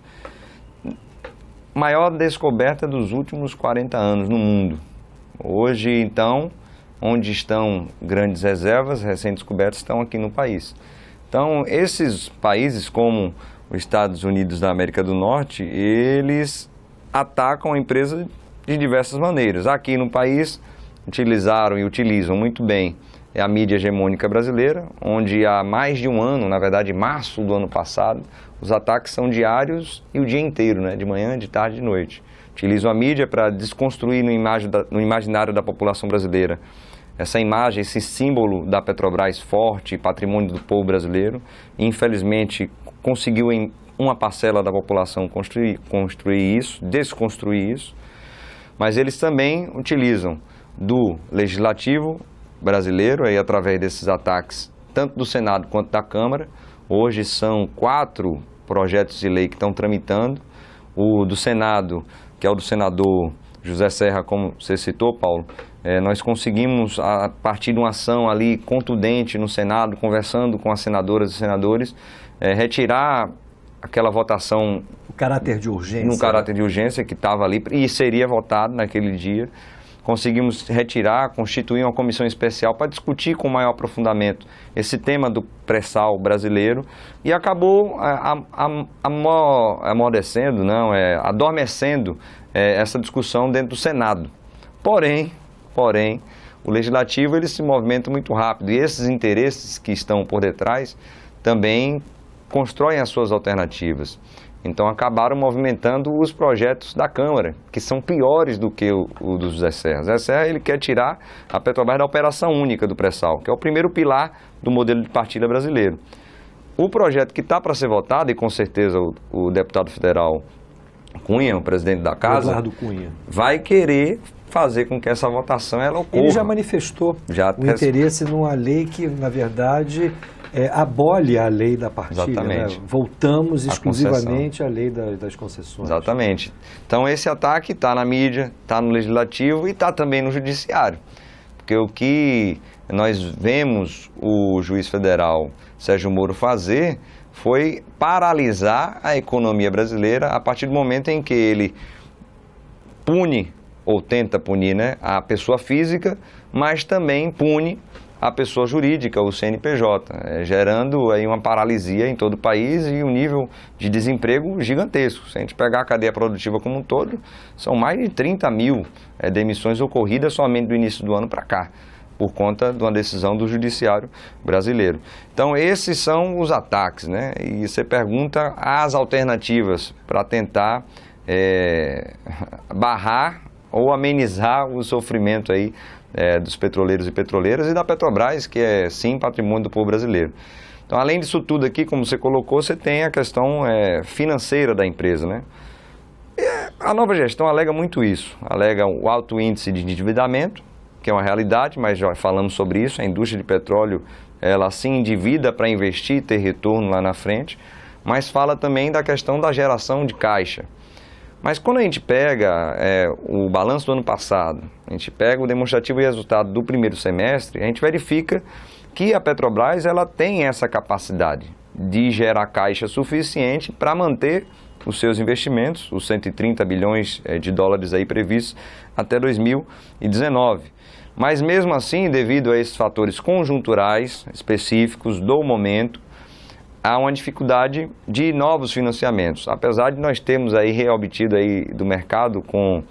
Maior descoberta dos últimos 40 anos no mundo. Hoje, então, onde estão grandes reservas recém-descobertas estão aqui no país. Então, esses países como os Estados Unidos da América do Norte, eles atacam a empresa de diversas maneiras. Aqui no país, utilizaram e utilizam muito bem a mídia hegemônica brasileira, onde há mais de um ano, na verdade, março do ano passado, os ataques são diários e o dia inteiro, né? de manhã, de tarde, de noite. Utilizam a mídia para desconstruir no, da, no imaginário da população brasileira essa imagem, esse símbolo da Petrobras forte, patrimônio do povo brasileiro, infelizmente conseguiu uma parcela da população construir, construir isso, desconstruir isso, mas eles também utilizam do legislativo brasileiro, aí através desses ataques, tanto do Senado quanto da Câmara. Hoje são quatro projetos de lei que estão tramitando. O do Senado, que é o do senador José Serra, como você citou, Paulo, é, nós conseguimos, a partir de uma ação ali contundente no Senado, conversando com as senadoras e senadores, é, retirar aquela votação. O caráter de urgência. No né? caráter de urgência que estava ali e seria votado naquele dia. Conseguimos retirar, constituir uma comissão especial para discutir com maior aprofundamento esse tema do pré-sal brasileiro e acabou amordecendo, não, é, adormecendo é, essa discussão dentro do Senado. Porém, porém, o legislativo ele se movimenta muito rápido e esses interesses que estão por detrás também constroem as suas alternativas. Então acabaram movimentando os projetos da Câmara, que são piores do que o, o dos Zé Serra. O Serra ele quer tirar a Petrobras da operação única do pré-sal, que é o primeiro pilar do modelo de partilha brasileiro. O projeto que está para ser votado, e com certeza o, o, deputado federal Cunha, o presidente da casa, Eduardo Cunha. vai querer fazer com que essa votação ela ocorra. Ele já manifestou já o interesse numa lei que, na verdade, é, abole a lei da partilha. Né? Exatamente. Né? Voltamos exclusivamente à lei da, das concessões. Exatamente. Então esse ataque está na mídia, está no legislativo e está também no judiciário. Porque o que nós vemos o juiz federal Sérgio Moro fazer foi paralisar a economia brasileira a partir do momento em que ele pune ou tenta punir né, a pessoa física, mas também pune a pessoa jurídica, o CNPJ, é, gerando aí uma paralisia em todo o país e um nível de desemprego gigantesco. Se a gente pegar a cadeia produtiva como um todo, são mais de 30 mil é, demissões ocorridas somente do início do ano para cá por conta de uma decisão do judiciário brasileiro. Então, esses são os ataques, né? E você pergunta as alternativas para tentar é, barrar ou amenizar o sofrimento aí é, dos petroleiros e petroleiras e da Petrobras, que é sim patrimônio do povo brasileiro. Então, além disso tudo aqui, como você colocou, você tem a questão é, financeira da empresa, né? E é, a nova gestão alega muito isso, alega o alto índice de endividamento, que é uma realidade, mas já falamos sobre isso, a indústria de petróleo, ela se endivida para investir e ter retorno lá na frente, mas fala também da questão da geração de caixa. Mas quando a gente pega é, o balanço do ano passado, a gente pega o demonstrativo e resultado do primeiro semestre, a gente verifica que a Petrobras ela tem essa capacidade de gerar caixa suficiente para manter os seus investimentos, os 130 bilhões é, de dólares aí previstos até 2019. Mas mesmo assim, devido a esses fatores conjunturais específicos do momento, há uma dificuldade de novos financiamentos. Apesar de nós termos aí reobtido aí do mercado com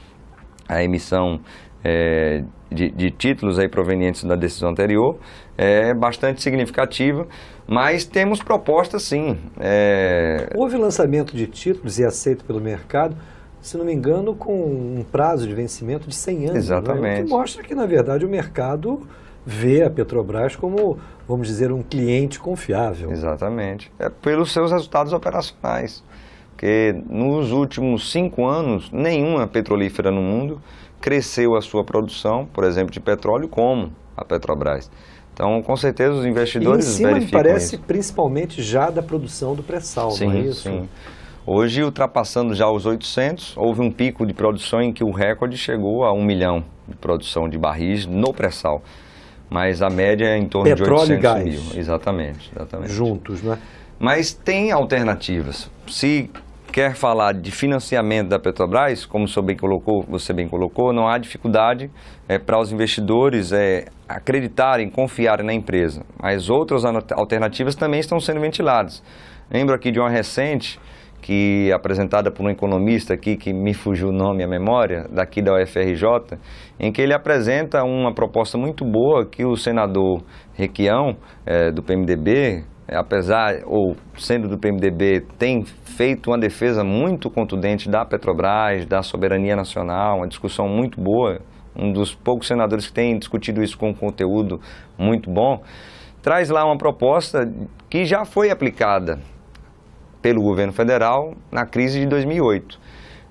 a emissão é, de, de, títulos aí provenientes da decisão anterior, é bastante significativa, mas temos propostas sim. É... Houve lançamento de títulos e aceito pelo mercado, se não me engano, com um prazo de vencimento de 100 anos. Exatamente. Né? O que mostra que, na verdade, o mercado vê a Petrobras como, vamos dizer, um cliente confiável. Exatamente. É pelos seus resultados operacionais. Porque nos últimos cinco anos, nenhuma petrolífera no mundo cresceu a sua produção, por exemplo, de petróleo, como a Petrobras. Então, com certeza, os investidores e em cima, verificam parece isso. principalmente já da produção do pré-sal, não é isso? Sim. Hoje, ultrapassando já os 800, houve um pico de produção em que o recorde chegou a 1 milhão de produção de barris no pré-sal. Mas a média é em torno Petróleo de 800 e gás. mil. Exatamente, exatamente. Juntos, né? Mas tem alternativas. Se quer falar de financiamento da Petrobras, como você bem colocou, você bem colocou não há dificuldade é, para os investidores é, acreditarem, confiarem na empresa. Mas outras alternativas também estão sendo ventiladas. Lembro aqui de uma recente que apresentada por um economista aqui que me fugiu o nome à memória, daqui da UFRJ, em que ele apresenta uma proposta muito boa que o senador Requião, é, do PMDB, apesar, ou sendo do PMDB, tem feito uma defesa muito contundente da Petrobras, da soberania nacional, uma discussão muito boa, um dos poucos senadores que tem discutido isso com um conteúdo muito bom, traz lá uma proposta que já foi aplicada pelo governo federal na crise de 2008.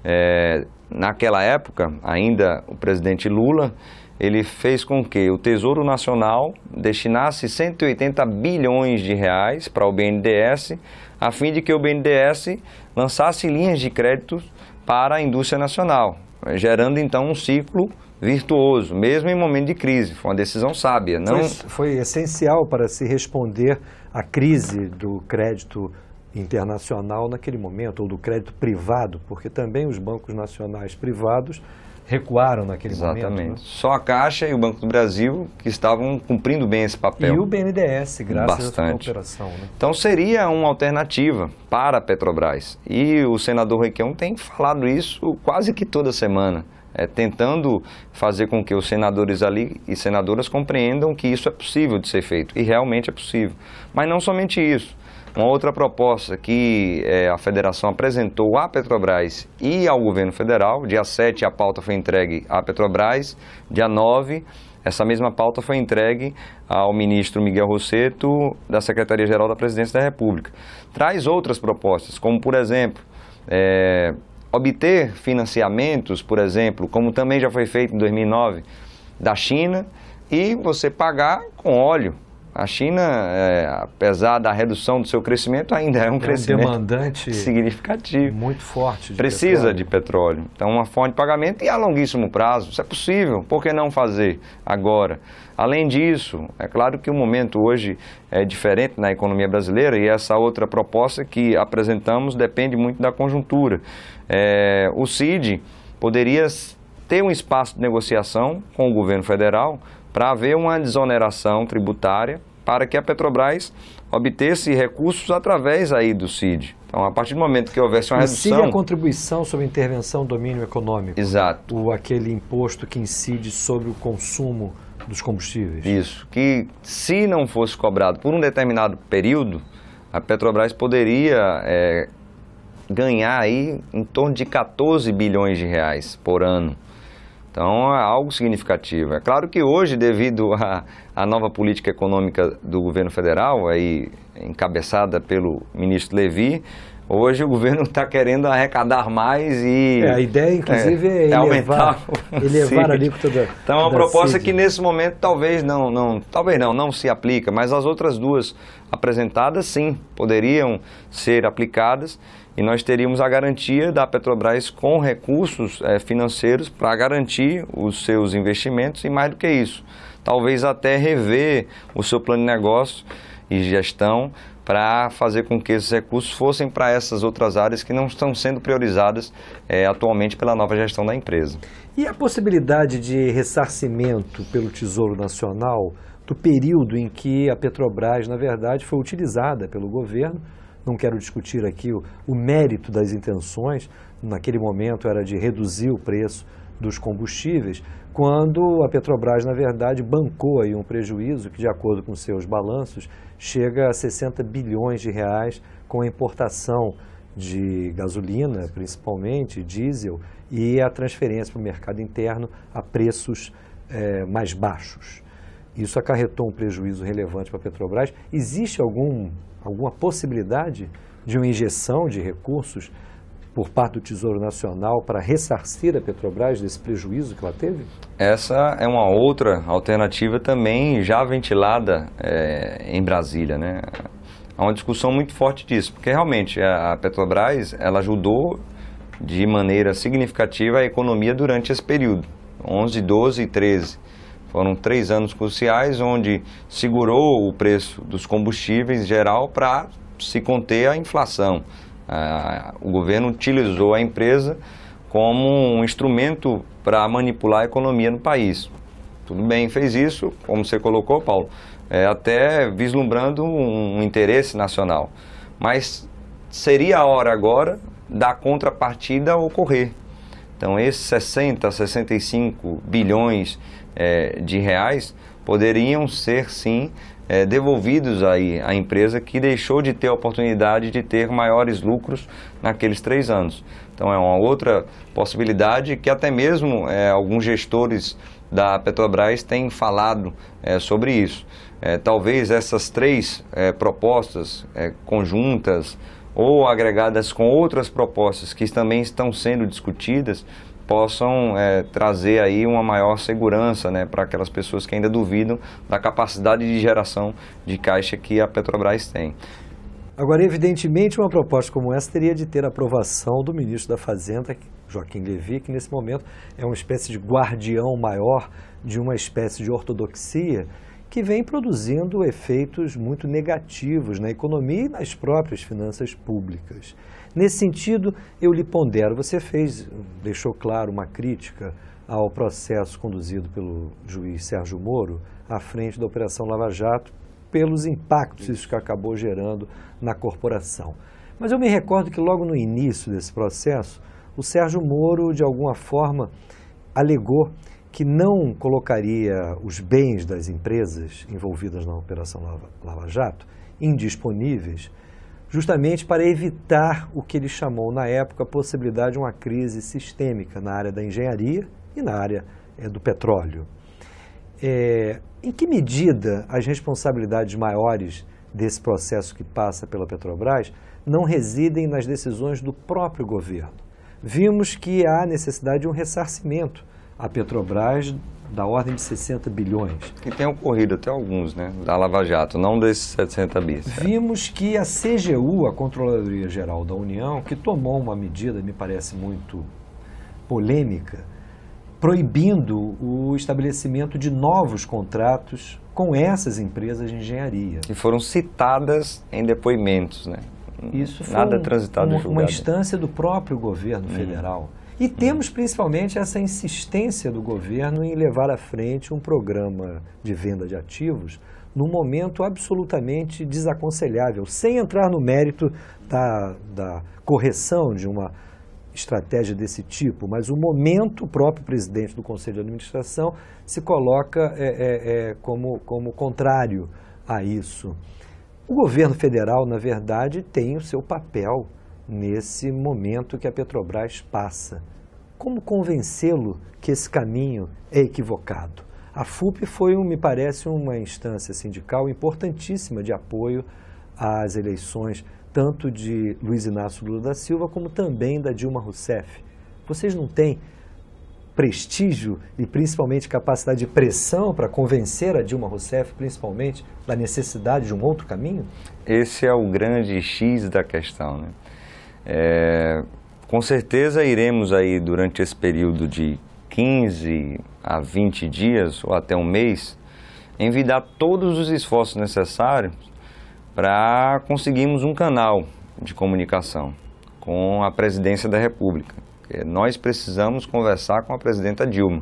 É, naquela época, ainda o presidente Lula, ele fez com que o Tesouro Nacional destinasse 180 bilhões de reais para o BNDES, a fim de que o BNDES lançasse linhas de crédito para a indústria nacional, gerando então um ciclo virtuoso, mesmo em momento de crise. Foi uma decisão sábia. Não... Foi, foi essencial para se responder à crise do crédito internacional naquele momento, ou do crédito privado, porque também os bancos nacionais privados recuaram naquele Exatamente. momento. Né? Exatamente. Só a Caixa e o Banco do Brasil que estavam cumprindo bem esse papel. E o BNDES, graças Bastante. a essa operação. Né? Então seria uma alternativa para a Petrobras. E o senador Requião tem falado isso quase que toda semana. É, tentando fazer com que os senadores ali e senadoras compreendam que isso é possível de ser feito, e realmente é possível. Mas não somente isso. Uma outra proposta que é, a federação apresentou à Petrobras e ao governo federal, dia 7 a pauta foi entregue à Petrobras, dia 9 essa mesma pauta foi entregue ao ministro Miguel Rosseto, da Secretaria-Geral da Presidência da República. Traz outras propostas, como, por exemplo, é, obter financiamentos, por exemplo, como também já foi feito em 2009, da China, e você pagar com óleo, a China, é, apesar da redução do seu crescimento, ainda é um é crescimento um demandante significativo. Muito forte. De Precisa petróleo. de petróleo. Então, uma fonte de pagamento e a longuíssimo prazo. Isso é possível. Por que não fazer agora? Além disso, é claro que o momento hoje é diferente na economia brasileira e essa outra proposta que apresentamos depende muito da conjuntura. É, o CID poderia ter um espaço de negociação com o governo federal para haver uma desoneração tributária para que a Petrobras obtesse recursos através aí do CID. Então, a partir do momento que houvesse uma redução... Incide a contribuição sobre intervenção domínio econômico. Exato. O, aquele imposto que incide sobre o consumo dos combustíveis. Isso, que se não fosse cobrado por um determinado período, a Petrobras poderia é, ganhar aí em torno de 14 bilhões de reais por ano. Então é algo significativo. É claro que hoje, devido à, nova política econômica do governo federal, aí encabeçada pelo ministro Levi, hoje o governo está querendo arrecadar mais e. É, a ideia, inclusive, é, é, é elevar, aumentar o, elevar a alíquota da. Então é uma proposta CID. que nesse momento talvez não, não, talvez não, não se aplica, mas as outras duas apresentadas sim poderiam ser aplicadas e nós teríamos a garantia da Petrobras com recursos é, financeiros para garantir os seus investimentos e mais do que isso, talvez até rever o seu plano de negócio e gestão para fazer com que esses recursos fossem para essas outras áreas que não estão sendo priorizadas é, atualmente pela nova gestão da empresa. E a possibilidade de ressarcimento pelo Tesouro Nacional do período em que a Petrobras, na verdade, foi utilizada pelo governo não quero discutir aqui o, o mérito das intenções, naquele momento era de reduzir o preço dos combustíveis, quando a Petrobras, na verdade, bancou aí um prejuízo que, de acordo com seus balanços, chega a 60 bilhões de reais com a importação de gasolina, principalmente, diesel, e a transferência para o mercado interno a preços é, mais baixos. Isso acarretou um prejuízo relevante para a Petrobras. Existe algum alguma possibilidade de uma injeção de recursos por parte do Tesouro Nacional para ressarcir a Petrobras desse prejuízo que ela teve? Essa é uma outra alternativa também já ventilada é, em Brasília, né? Há uma discussão muito forte disso, porque realmente a Petrobras ela ajudou de maneira significativa a economia durante esse período, 11, 12 e 13. Foram três anos cruciais onde segurou o preço dos combustíveis geral para se conter a inflação. Ah, o governo utilizou a empresa como um instrumento para manipular a economia no país. Tudo bem, fez isso, como você colocou, Paulo, é, até vislumbrando um interesse nacional. Mas seria a hora agora da contrapartida ocorrer. Então, esses 60, 65 bilhões é, de reais poderiam ser sim é, devolvidos aí à empresa que deixou de ter a oportunidade de ter maiores lucros naqueles três anos. Então é uma outra possibilidade que até mesmo é, alguns gestores da Petrobras têm falado é, sobre isso. É, talvez essas três é, propostas é, conjuntas ou agregadas com outras propostas que também estão sendo discutidas possam é, trazer aí uma maior segurança né, para aquelas pessoas que ainda duvidam da capacidade de geração de caixa que a Petrobras tem. Agora, evidentemente, uma proposta como essa teria de ter a aprovação do ministro da Fazenda, Joaquim Levy, que nesse momento é uma espécie de guardião maior de uma espécie de ortodoxia que vem produzindo efeitos muito negativos na economia e nas próprias finanças públicas. Nesse sentido, eu lhe pondero, você fez, deixou claro uma crítica ao processo conduzido pelo juiz Sérgio Moro à frente da Operação Lava Jato, pelos impactos isso que acabou gerando na corporação. Mas eu me recordo que logo no início desse processo, o Sérgio Moro, de alguma forma, alegou que não colocaria os bens das empresas envolvidas na Operação Lava, Lava Jato indisponíveis justamente para evitar o que ele chamou na época a possibilidade de uma crise sistêmica na área da engenharia e na área é, do petróleo. É, em que medida as responsabilidades maiores desse processo que passa pela Petrobras não residem nas decisões do próprio governo? Vimos que há necessidade de um ressarcimento à Petrobras da ordem de 60 bilhões. Que tem ocorrido até alguns, né? Da Lava Jato, não desses 700 bilhões Vimos que a CGU, a Controladoria Geral da União, que tomou uma medida, me parece muito polêmica, proibindo o estabelecimento de novos contratos com essas empresas de engenharia. Que foram citadas em depoimentos, né? Isso foi Nada transitado um, uma instância do próprio governo hum. federal. E temos principalmente essa insistência do governo em levar à frente um programa de venda de ativos num momento absolutamente desaconselhável, sem entrar no mérito da, da correção de uma estratégia desse tipo, mas o momento o próprio presidente do Conselho de Administração se coloca é, é, é, como, como contrário a isso. O governo federal, na verdade, tem o seu papel nesse momento que a Petrobras passa. Como convencê-lo que esse caminho é equivocado? A FUP foi, me parece, uma instância sindical importantíssima de apoio às eleições, tanto de Luiz Inácio Lula da Silva como também da Dilma Rousseff. Vocês não têm prestígio e principalmente capacidade de pressão para convencer a Dilma Rousseff, principalmente, da necessidade de um outro caminho? Esse é o grande X da questão. Né? É, com certeza iremos aí durante esse período de 15 a 20 dias ou até um mês envidar todos os esforços necessários para conseguirmos um canal de comunicação com a presidência da República. É, nós precisamos conversar com a presidenta Dilma.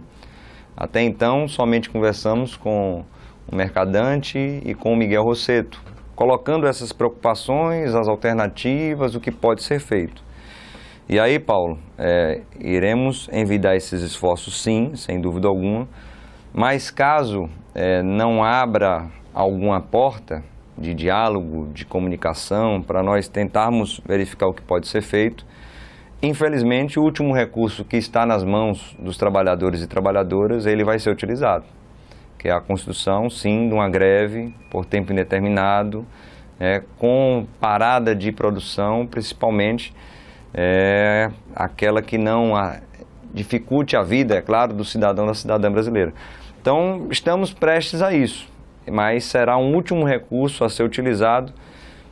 Até então, somente conversamos com o Mercadante e com o Miguel Rosseto colocando essas preocupações, as alternativas, o que pode ser feito. E aí, Paulo, é, iremos envidar esses esforços sim, sem dúvida alguma, mas caso é, não abra alguma porta de diálogo, de comunicação, para nós tentarmos verificar o que pode ser feito, infelizmente o último recurso que está nas mãos dos trabalhadores e trabalhadoras, ele vai ser utilizado que é a Constituição, sim, de uma greve por tempo indeterminado, é, com parada de produção, principalmente é, aquela que não a, dificulte a vida, é claro, do cidadão da cidadã brasileira. Então, estamos prestes a isso, mas será um último recurso a ser utilizado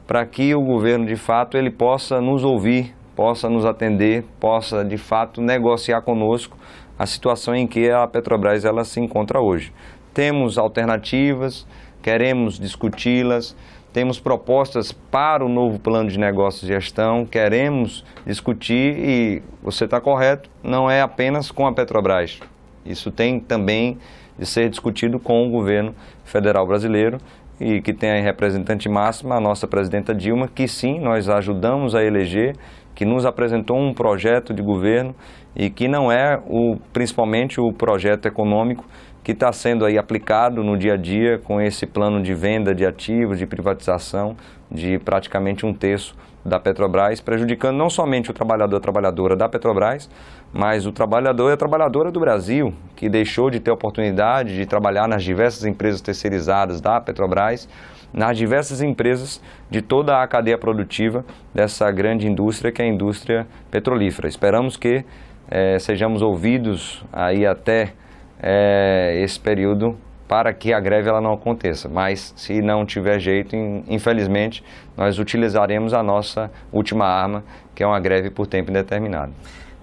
para que o governo, de fato, ele possa nos ouvir, possa nos atender, possa, de fato, negociar conosco a situação em que a Petrobras ela se encontra hoje. Temos alternativas, queremos discuti-las, temos propostas para o novo plano de negócios e gestão, queremos discutir e você está correto, não é apenas com a Petrobras. Isso tem também de ser discutido com o governo federal brasileiro e que tem a representante máxima, a nossa presidenta Dilma, que sim, nós ajudamos a eleger, que nos apresentou um projeto de governo e que não é o, principalmente o projeto econômico que está sendo aí aplicado no dia a dia com esse plano de venda de ativos, de privatização de praticamente um terço da Petrobras, prejudicando não somente o trabalhador e a trabalhadora da Petrobras, mas o trabalhador e a trabalhadora do Brasil, que deixou de ter oportunidade de trabalhar nas diversas empresas terceirizadas da Petrobras, nas diversas empresas de toda a cadeia produtiva dessa grande indústria que é a indústria petrolífera. Esperamos que é, sejamos ouvidos aí até é, esse período para que a greve ela não aconteça. Mas se não tiver jeito, infelizmente, nós utilizaremos a nossa última arma, que é uma greve por tempo indeterminado.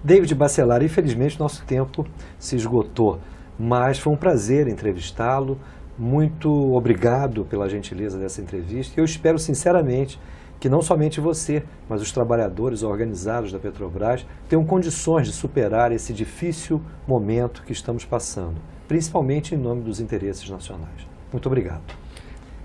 David Bacelar, infelizmente nosso tempo se esgotou, mas foi um prazer entrevistá-lo. Muito obrigado pela gentileza dessa entrevista. Eu espero sinceramente que não somente você, mas os trabalhadores organizados da Petrobras tenham condições de superar esse difícil momento que estamos passando, principalmente em nome dos interesses nacionais. Muito obrigado.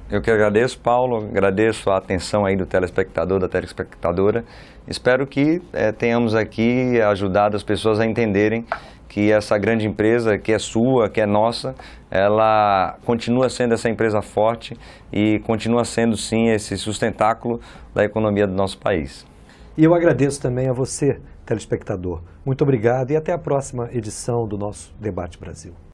Eu que agradeço, Paulo, agradeço a atenção aí do telespectador, da telespectadora. Espero que é, tenhamos aqui ajudado as pessoas a entenderem que essa grande empresa, que é sua, que é nossa, ela continua sendo essa empresa forte e continua sendo, sim, esse sustentáculo da economia do nosso país. E eu agradeço também a você, telespectador. Muito obrigado e até a próxima edição do nosso Debate Brasil.